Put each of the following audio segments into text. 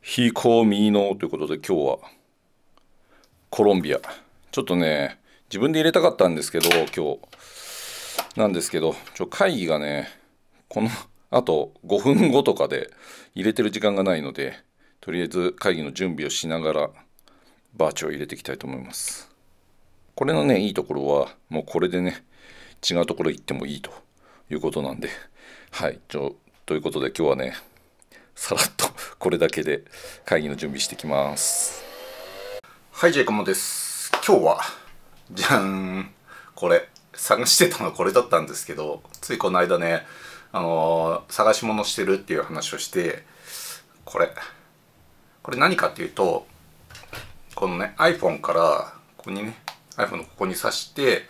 非公民のということで今日はコロンビアちょっとね自分で入れたかったんですけど今日なんですけどちょ会議がねこのあと5分後とかで入れてる時間がないのでとりあえず会議の準備をしながらバーチを入れていきたいと思います。これのね、いいところは、もうこれでね、違うところ行ってもいいということなんで、はい、ちょ、ということで今日はね、さらっと これだけで会議の準備してきます。はい、ジェイコモです。今日は、じゃん、これ、探してたのはこれだったんですけど、ついこの間ね、あのー、探し物してるっていう話をして、これ、これ何かっていうと、このね、iPhone から、ここにね、iPhone のここに挿して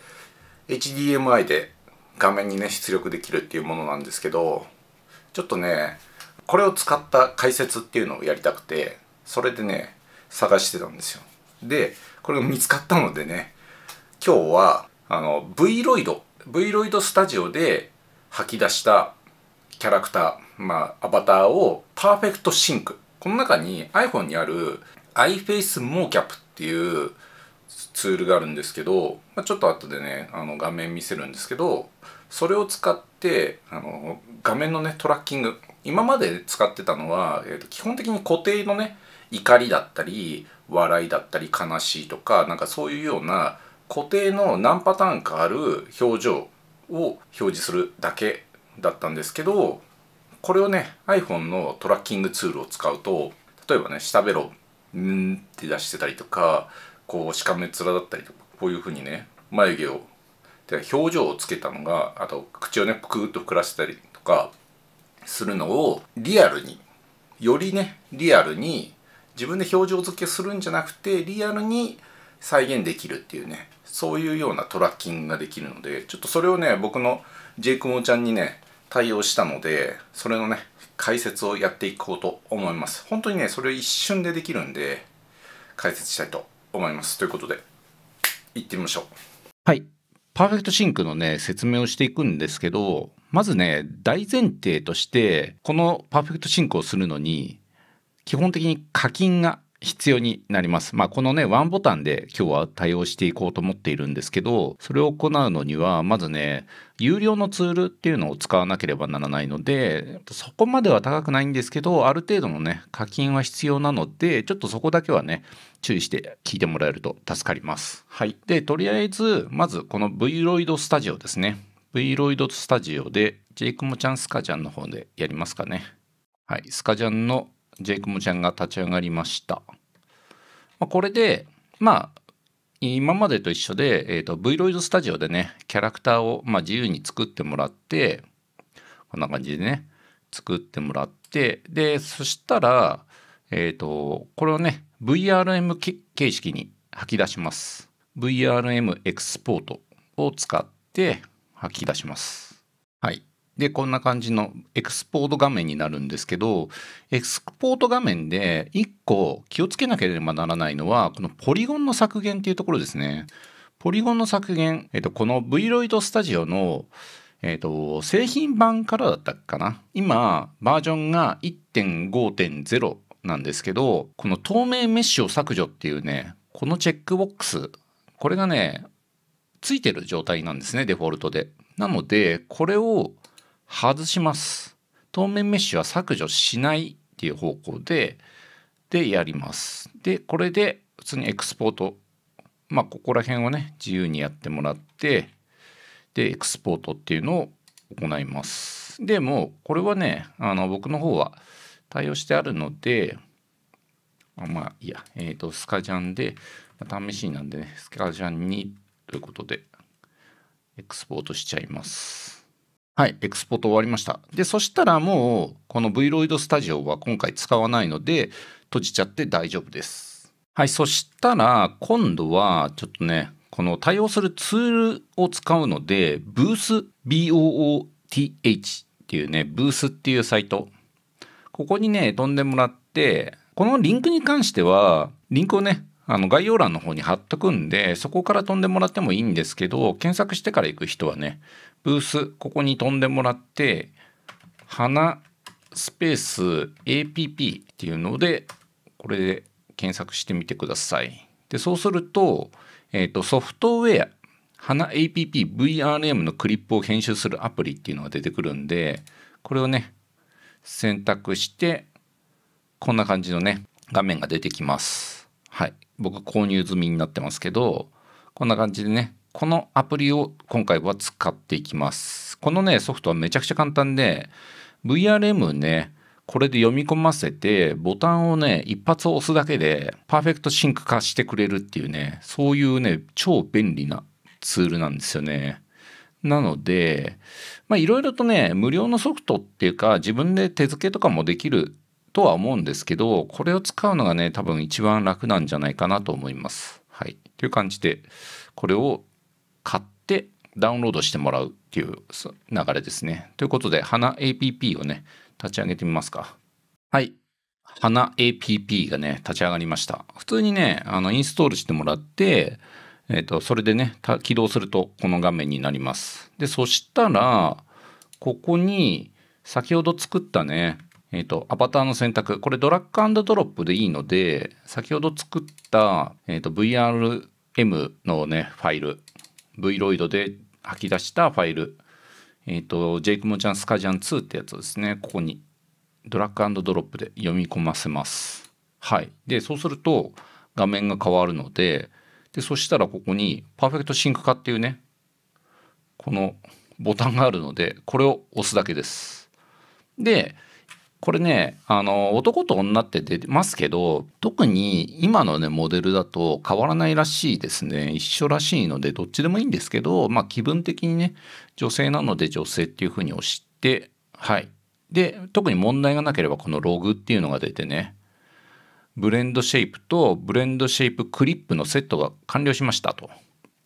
HDMI で画面にね出力できるっていうものなんですけどちょっとねこれを使った解説っていうのをやりたくてそれでね探してたんですよでこれが見つかったのでね今日はあの V ロイド V ロイドスタジオで吐き出したキャラクターまあアバターをパーフェクトシンクこの中に iPhone にある iFace モーキャップっていうツールがあるんですけど、まあ、ちょっと後でねあの画面見せるんですけどそれを使ってあの画面のねトラッキング今まで使ってたのは、えーと、基本的に固定のね怒りだったり笑いだったり悲しいとかなんかそういうような固定の何パターンかある表情を表示するだけだったんですけどこれをね iPhone のトラッキングツールを使うと例えばね「下ベロ」「ん」って出してたりとかこうしかめ面だったりとかこういうふうにね眉毛を表情をつけたのがあと口をねぷくっと膨らせたりとかするのをリアルによりねリアルに自分で表情付けするんじゃなくてリアルに再現できるっていうねそういうようなトラッキングができるのでちょっとそれをね僕のジェイクモちゃんにね対応したのでそれのね解説をやっていこうと思います本当にねそれを一瞬でできるんで解説したいと思いますということで行ってみましょうはいパーフェクトシンクのね説明をしていくんですけどまずね大前提としてこのパーフェクトシンクをするのに基本的に課金が必要になります。まあ、このね、ワンボタンで今日は対応していこうと思っているんですけど、それを行うのには、まずね、有料のツールっていうのを使わなければならないので、そこまでは高くないんですけど、ある程度のね、課金は必要なので、ちょっとそこだけはね、注意して聞いてもらえると助かります。はい。で、とりあえず、まずこの v ロ o i d Studio ですね。v ロ o i d Studio で、ジェイクもちゃんスカジャンの方でやりますかね。はい。スカジャンのジェイクモちゃんが立ち上がりました。まあ、これで、まあ、今までと一緒で、えーと、v ロイドスタジオでね、キャラクターを、まあ、自由に作ってもらって、こんな感じでね、作ってもらって、で、そしたら、えっ、ー、と、これをね、VRM 形式に吐き出します。VRM エクスポートを使って吐き出します。でこんな感じのエクスポート画面になるんですけどエクスポート画面で1個気をつけなければならないのはこのポリゴンの削減っていうところですね。ポリゴンの削減、えっと、この Vloid Studio の、えっと、製品版からだったかな今バージョンが1.5.0なんですけどこの透明メッシュを削除っていうねこのチェックボックスこれがねついてる状態なんですねデフォルトで。なのでこれを外します当面メッシュは削除しないっていう方向ででやりますでこれで普通にエクスポートまあここら辺をね自由にやってもらってでエクスポートっていうのを行いますでもこれはねあの僕の方は対応してあるのであまあいいやえっ、ー、とスカジャンで試しなんでねスカジャンにということでエクスポートしちゃいますはい、エクスポート終わりました。で、そしたらもう、この Vloid Studio は今回使わないので、閉じちゃって大丈夫です。はい、そしたら、今度は、ちょっとね、この対応するツールを使うので、Booth、B-O-O-T-H っていうね、Booth っていうサイト。ここにね、飛んでもらって、このリンクに関しては、リンクをね、あの概要欄の方に貼っとくんで、そこから飛んでもらってもいいんですけど、検索してから行く人はね、ブースここに飛んでもらって花スペース APP っていうのでこれで検索してみてください。でそうすると,、えーと、とソフトウェア花 APPVRM のクリップを編集するアプリっていうのが出てくるんでこれをね選択してこんな感じのね画面が出てきます。はい僕購入済みになってますけどこんな感じでねこのアプリを今回は使っていきます。このね、ソフトはめちゃくちゃ簡単で、VRM ね、これで読み込ませて、ボタンをね、一発を押すだけで、パーフェクトシンク化してくれるっていうね、そういうね、超便利なツールなんですよね。なので、まあいろいろとね、無料のソフトっていうか、自分で手付けとかもできるとは思うんですけど、これを使うのがね、多分一番楽なんじゃないかなと思います。はい。という感じで、これを買ってダウンロードしてもらうっていう流れですね。ということで、花 APP をね、立ち上げてみますか。はい。花 APP がね、立ち上がりました。普通にね、あのインストールしてもらって、えっ、ー、と、それでね、起動するとこの画面になります。で、そしたら、ここに先ほど作ったね、えっ、ー、と、アバターの選択。これドラッグドロップでいいので、先ほど作った、えっ、ー、と、VRM のね、ファイル。Vloid で吐き出したファイル、えっ、ー、と、JQuemChan s c a j a 2ってやつですね、ここにドラッグドロップで読み込ませます。はい。で、そうすると画面が変わるので、で、そしたらここにパーフェクトシンク化っていうね、このボタンがあるので、これを押すだけです。で、これねあの男と女って出ますけど特に今のねモデルだと変わらないらしいですね一緒らしいのでどっちでもいいんですけどまあ気分的にね女性なので女性っていうふうに押してはいで特に問題がなければこのログっていうのが出てねブレンドシェイプとブレンドシェイプクリップのセットが完了しましたと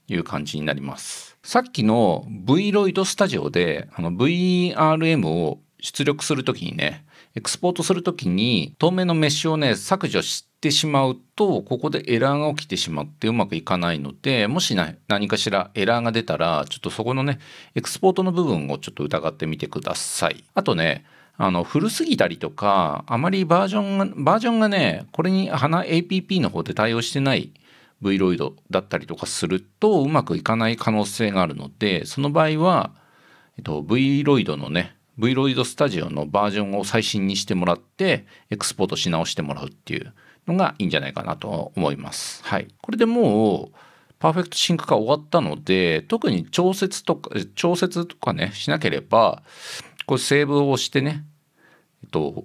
いう感じになりますさっきの v ロイドスタジオであの VRM を出力する時にねエクスポートする時に透明のメッシュをね削除してしまうとここでエラーが起きてしまってうまくいかないのでもし何かしらエラーが出たらちょっとそこのねエクスポートの部分をちょっと疑ってみてください。あとねあの古すぎたりとかあまりバージョンがバージョンがねこれに花 APP の方で対応してない Vloid だったりとかするとうまくいかない可能性があるのでその場合は、えっと、Vloid のね Vloid Studio のバージョンを最新にしてもらってエクスポートし直してもらうっていうのがいいんじゃないかなと思います。はい、これでもうパーフェクトシンク化終わったので特に調節とか調節とかねしなければこれセーブをしてねえっと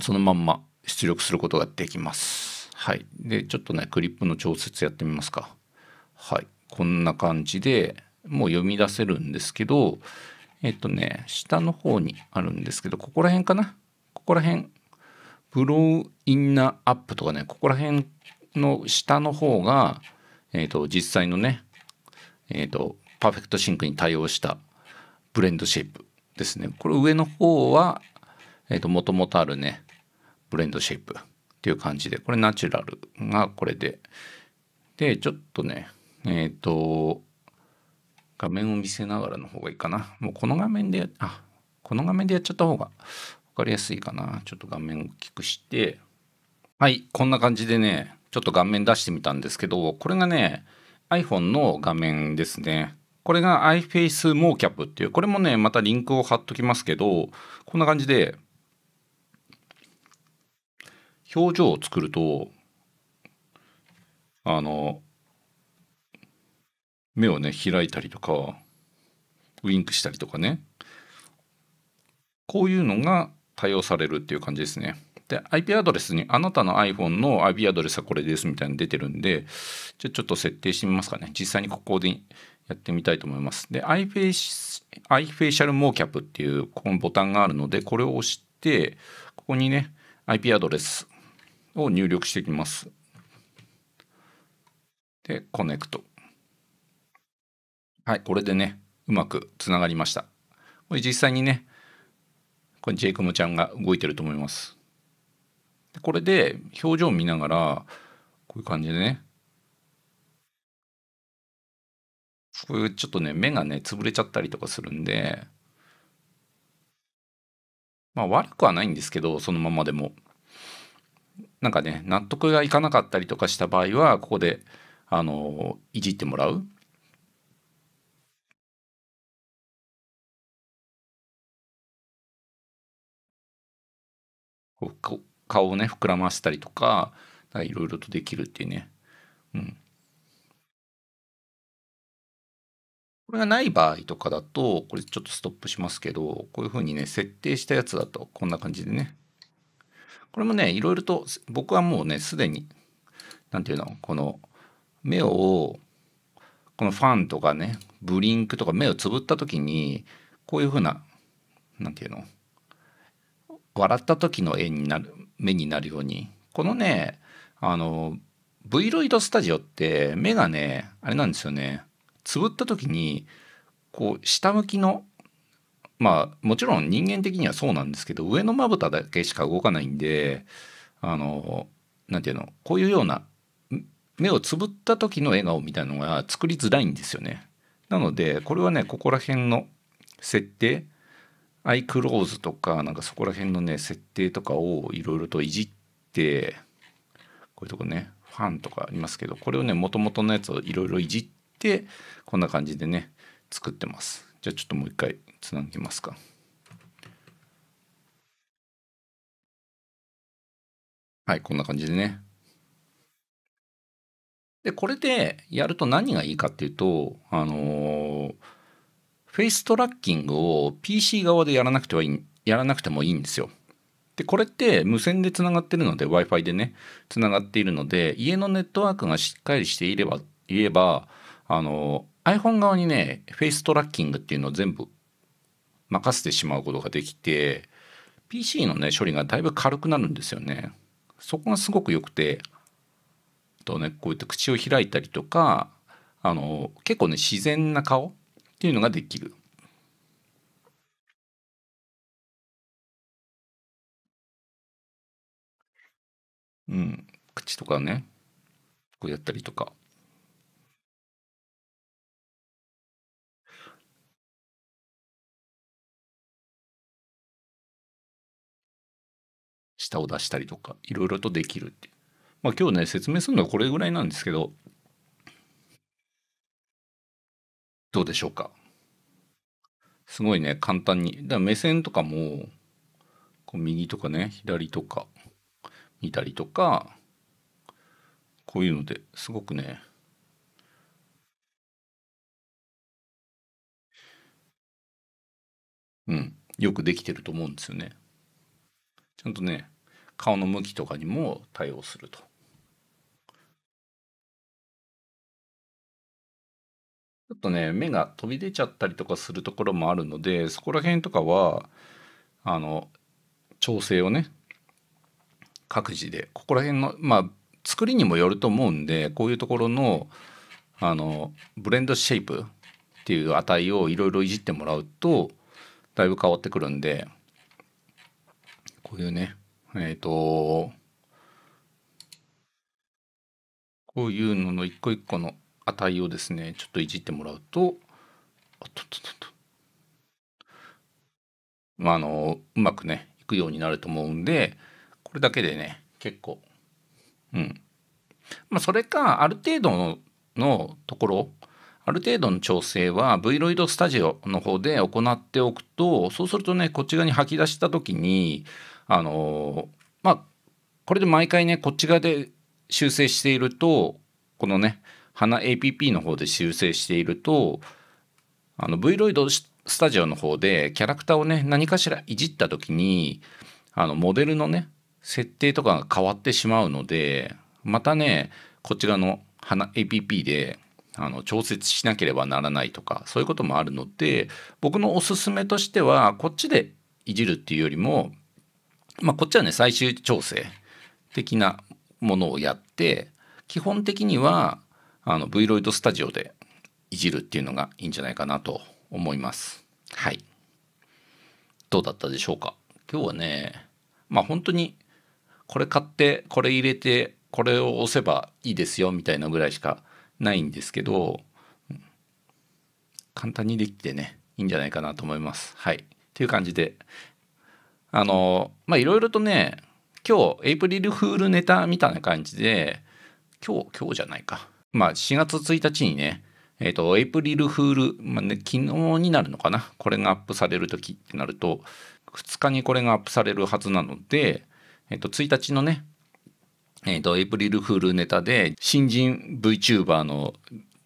そのまんま出力することができます。はい、でちょっとねクリップの調節やってみますか。はいこんな感じでもう読み出せるんですけどえっとね、下の方にあるんですけど、ここら辺かなここら辺。ブローインナーアップとかね、ここら辺の下の方が、えっ、と、実際のね、えっ、と、パーフェクトシンクに対応したブレンドシェイプですね。これ上の方は、えっ、と、もともとあるね、ブレンドシェイプっていう感じで、これナチュラルがこれで。で、ちょっとね、えっ、と、画面を見せながらの方がいいかな。もうこの画面で、あ、この画面でやっちゃった方が分かりやすいかな。ちょっと画面を大きくして、はい、こんな感じでね、ちょっと画面出してみたんですけど、これがね、iPhone の画面ですね。これが iFace MoCap っていう、これもね、またリンクを貼っときますけど、こんな感じで、表情を作ると、あの、目をね開いたりとかウインクしたりとかねこういうのが対応されるっていう感じですね。で IP アドレスにあなたの iPhone の IP アドレスはこれですみたいに出てるんでじゃちょっと設定してみますかね実際にここでやってみたいと思います。で iFacial Mocap っていうこのボタンがあるのでこれを押してここにね IP アドレスを入力していきます。でコネクト。はい、これでね、うまくつながりました。これ実際にね、これジェイクムちゃんが動いてると思います。これで表情を見ながら、こういう感じでね、こういうちょっとね、目がね、潰れちゃったりとかするんで、まあ悪くはないんですけど、そのままでも。なんかね、納得がいかなかったりとかした場合は、ここで、あの、いじってもらう。顔をね膨らませたりとかいろいろとできるっていうね、うん、これがない場合とかだとこれちょっとストップしますけどこういうふうにね設定したやつだとこんな感じでねこれもねいろいろと僕はもうねすでに何て言うのこの目をこのファンとかねブリンクとか目をつぶった時にこういうふうな何て言うの笑った時の絵になる目になるようにこのねあの V ロイドスタジオって目がねあれなんですよねつぶった時にこう下向きのまあもちろん人間的にはそうなんですけど上のまぶただけしか動かないんであの何て言うのこういうような目をつぶった時の笑顔みたいなのが作りづらいんですよね。なのでこれはねここら辺の設定 iClose とかなんかそこら辺のね設定とかをいろいろといじってこういうとこねファンとかありますけどこれをねもともとのやつをいろいろいじってこんな感じでね作ってますじゃあちょっともう一回つなぎますかはいこんな感じでねでこれでやると何がいいかっていうとあのーフェイストラッキングを PC 側でやらなくてはいい、やらなくてもいいんですよ。で、これって無線で繋がってるので、Wi-Fi でね、繋がっているので、家のネットワークがしっかりしていれば、言えば、あの、iPhone 側にね、フェイストラッキングっていうのを全部任せてしまうことができて、PC のね、処理がだいぶ軽くなるんですよね。そこがすごく良くて、とね、こうやって口を開いたりとか、あの、結構ね、自然な顔っていうのができる。うん、口とかねこうやったりとか。舌を出したりとかいろいろとできるってまあ今日ね説明するのはこれぐらいなんですけどどうでしょうかすごいね簡単にだ目線とかもこう右とかね左とか見たりとかこういうのですごくねうんよくできてると思うんですよね。ちゃんとね顔の向きとかにも対応すると。ちょっとね、目が飛び出ちゃったりとかするところもあるので、そこら辺とかは、あの、調整をね、各自で、ここら辺の、まあ、作りにもよると思うんで、こういうところの、あの、ブレンドシェイプっていう値をいろいろいじってもらうと、だいぶ変わってくるんで、こういうね、えっ、ー、と、こういうのの一個一個の値をですね、ちょっといじってもらうと、あととと。まあ、あの、うまくね、いくようになると思うんで、これだけでね、結構、うん。まあ、それか、ある程度ののところ、ある程度の調整は v ロ o i d Studio の方で行っておくと、そうするとね、こっち側に吐き出した時に、あのまあ、これで毎回ね、こっち側で修正していると、このね、花 APP の方で修正しているとあの Vloid スタジオの方でキャラクターをね何かしらいじった時にあのモデルのね設定とかが変わってしまうのでまたねこちらの花 APP であの調節しなければならないとかそういうこともあるので僕のおすすめとしてはこっちでいじるっていうよりも、まあ、こっちはね最終調整的なものをやって基本的にはあの Vloid Studio でいじるっていうのがいいんじゃないかなと思います。はい。どうだったでしょうか今日はね、まあ本当にこれ買ってこれ入れてこれを押せばいいですよみたいなぐらいしかないんですけど、簡単にできてね、いいんじゃないかなと思います。はい。という感じで、あの、まあいろいろとね、今日エイプリルフールネタみたいな感じで、今日、今日じゃないか。まあ、4月1日にね、えっ、ー、と、エイプリルフール、まあね、昨日になるのかなこれがアップされる時ってなると、2日にこれがアップされるはずなので、えっ、ー、と、1日のね、えっ、ー、と、エイプリルフールネタで、新人 VTuber の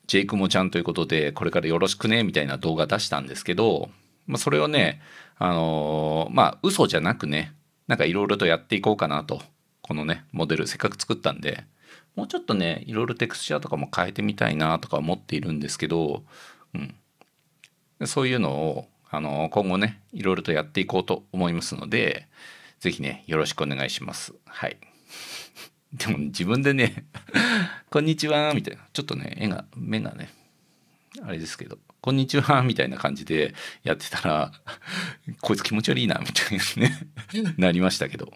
ジェイクモちゃんということで、これからよろしくね、みたいな動画出したんですけど、まあ、それをね、あのー、まあ、嘘じゃなくね、なんかいろいろとやっていこうかなと、このね、モデル、せっかく作ったんで、もうちょっとねいろいろテクスチャーとかも変えてみたいなとか思っているんですけど、うん、そういうのをあの今後ねいろいろとやっていこうと思いますので是非ねよろしくお願いします。はい でも、自分でね「こんにちは」みたいなちょっとね絵が目がねあれですけど「こんにちは」みたいな感じでやってたらこいつ気持ち悪いなみたいなね なりましたけど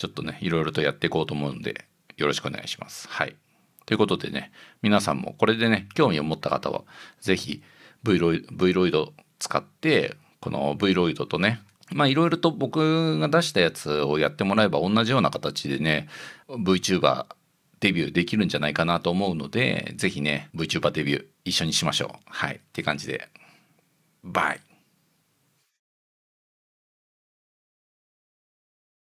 ちょっとね、いろいろとやっていこうと思うんで、よろしくお願いします。はい。ということでね、皆さんもこれでね、興味を持った方は、是非 v l ロイド使って、この v ロイドとね、まあいろいろと僕が出したやつをやってもらえば同じような形でね、VTuber デビューできるんじゃないかなと思うので、是非ね、VTuber デビュー一緒にしましょう。はい。って感じで、バイ